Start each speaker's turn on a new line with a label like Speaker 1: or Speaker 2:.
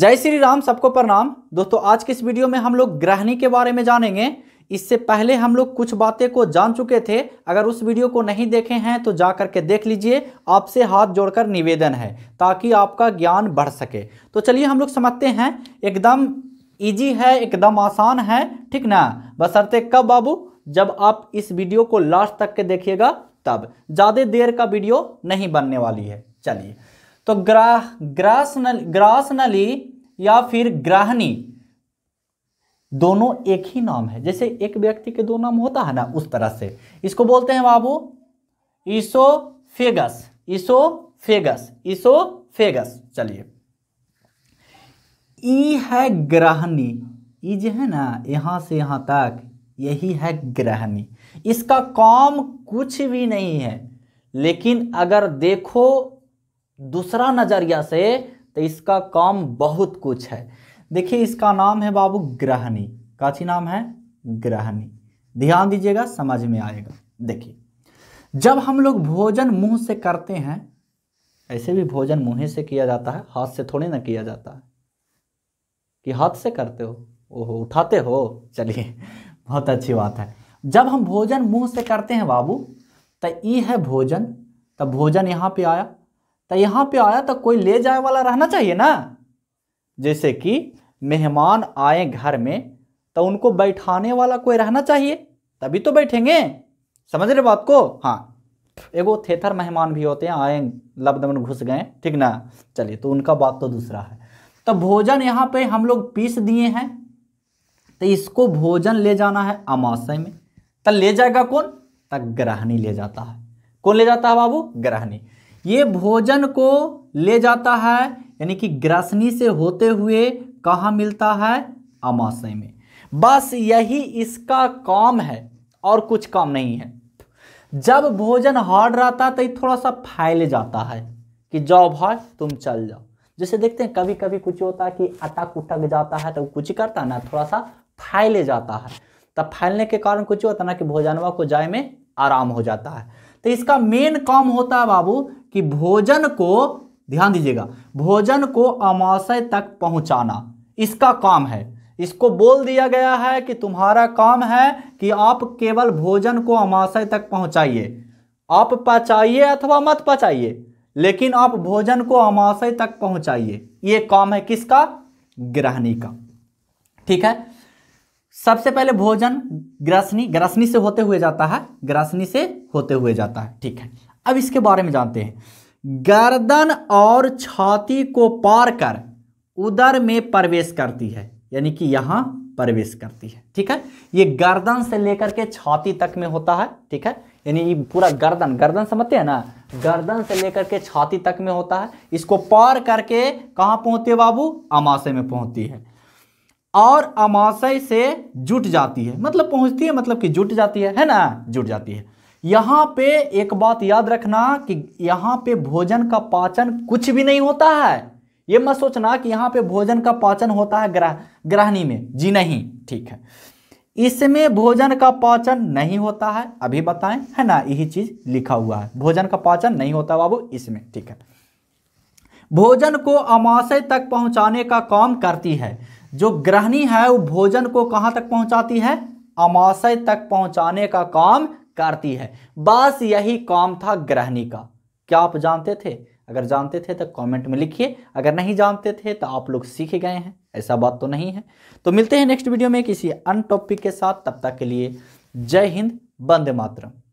Speaker 1: जय श्री राम सबको प्रणाम दोस्तों आज के इस वीडियो में हम लोग ग्रहणी के बारे में जानेंगे इससे पहले हम लोग कुछ बातें को जान चुके थे अगर उस वीडियो को नहीं देखे हैं तो जा करके देख लीजिए आपसे हाथ जोड़कर निवेदन है ताकि आपका ज्ञान बढ़ सके तो चलिए हम लोग समझते हैं एकदम ईजी है एकदम आसान है ठीक ना बसरते कब बाबू जब आप इस वीडियो को लास्ट तक के देखिएगा तब ज़्यादा देर का वीडियो नहीं बनने वाली है चलिए तो ग्राह ग्रासनल ग्रासनली या फिर ग्राहनी दोनों एक ही नाम है जैसे एक व्यक्ति के दो नाम होता है ना उस तरह से इसको बोलते हैं बाबू फेगस ईसो फेगस चलिए ई है ग्रहणी ई जो है ना यहां से यहां तक यही है ग्रहणी इसका काम कुछ भी नहीं है लेकिन अगर देखो दूसरा नज़रिया से तो इसका काम बहुत कुछ है देखिए इसका नाम है बाबू ग्रहणी काची नाम है ग्रहणी ध्यान दीजिएगा समझ में आएगा देखिए जब हम लोग भोजन मुंह से करते हैं ऐसे भी भोजन मुंह से किया जाता है हाथ से थोड़े ना किया जाता है कि हाथ से करते हो ओहो उठाते हो चलिए बहुत अच्छी बात है जब हम भोजन मुंह से करते हैं बाबू तो ये है भोजन तब भोजन यहाँ पे आया तो यहाँ पे आया तो कोई ले जाए वाला रहना चाहिए ना जैसे कि मेहमान आए घर में तो उनको बैठाने वाला कोई रहना चाहिए तभी तो बैठेंगे समझ रहे बात को हाँ एगो थेथर मेहमान भी होते हैं आए लब दमन घुस गए ठीक ना चलिए तो उनका बात तो दूसरा है तो भोजन यहाँ पे हम लोग पीस दिए हैं तो इसको भोजन ले जाना है अमाशय में तो ले जाएगा कौन तो ग्रहणी ले जाता है कौन ले जाता है बाबू ग्रहणी ये भोजन को ले जाता है यानी कि ग्रसनी से होते हुए कहाँ मिलता है अमाशय में बस यही इसका काम है और कुछ काम नहीं है जब भोजन हार्ड रहता है तो थोड़ा सा फैल जाता है कि जाओ भाई तुम चल जाओ जैसे देखते हैं कभी कभी कुछ होता है कि अटक उटक जाता है तो कुछ करता है ना थोड़ा सा फैल जाता है तब तो फैलने के कारण कुछ होता ना कि भोजनवा को जाए में आराम हो जाता है तो इसका मेन काम होता है बाबू कि भोजन को ध्यान दीजिएगा भोजन को अमाशय तक पहुंचाना इसका काम है इसको बोल दिया गया है कि तुम्हारा काम है कि आप केवल भोजन को अमाशय तक पहुंचाइए आप पचाइए अथवा मत पचाइए लेकिन आप भोजन को अमाशय तक पहुंचाइए ये काम है किसका ग्रहणी का ठीक है सबसे पहले भोजन ग्रसनी ग्रसनी से होते हुए जाता है ग्रसनी से होते हुए जाता है ठीक है अब इसके बारे में जानते हैं गर्दन और छाती को पार कर उदर में प्रवेश करती है यानी कि यहां प्रवेश करती है ठीक है ये गर्दन से लेकर के छाती तक में होता है ठीक है यानी ये पूरा गर्दन गर्दन समझते हैं ना गर्दन से लेकर के छाती तक में होता है इसको पार करके पहुंचती है बाबू अमाशय में पहुंचती है और अमाशय से जुट जाती है मतलब पहुंचती है मतलब कि जुट जाती है है ना जुट जाती है यहाँ पे एक बात याद रखना कि यहाँ पे भोजन का पाचन कुछ भी नहीं होता है ये मत सोचना कि यहाँ पे भोजन का पाचन होता है ग्रह ग्रहणी में जी नहीं ठीक है इसमें भोजन का पाचन नहीं होता है अभी बताएं है ना यही चीज लिखा हुआ है भोजन का पाचन नहीं होता बाबू इसमें ठीक है भोजन को अमाशय तक पहुंचाने का काम करती है जो ग्रहणी है वो भोजन को कहाँ तक पहुंचाती है अमाशय तक पहुंचाने का काम करती है बस यही काम था ग्रहणी का क्या आप जानते थे अगर जानते थे तो कमेंट में लिखिए अगर नहीं जानते थे तो आप लोग सीख गए हैं ऐसा बात तो नहीं है तो मिलते हैं नेक्स्ट वीडियो में किसी अन टॉपिक के साथ तब तक के लिए जय हिंद बंदे मातरम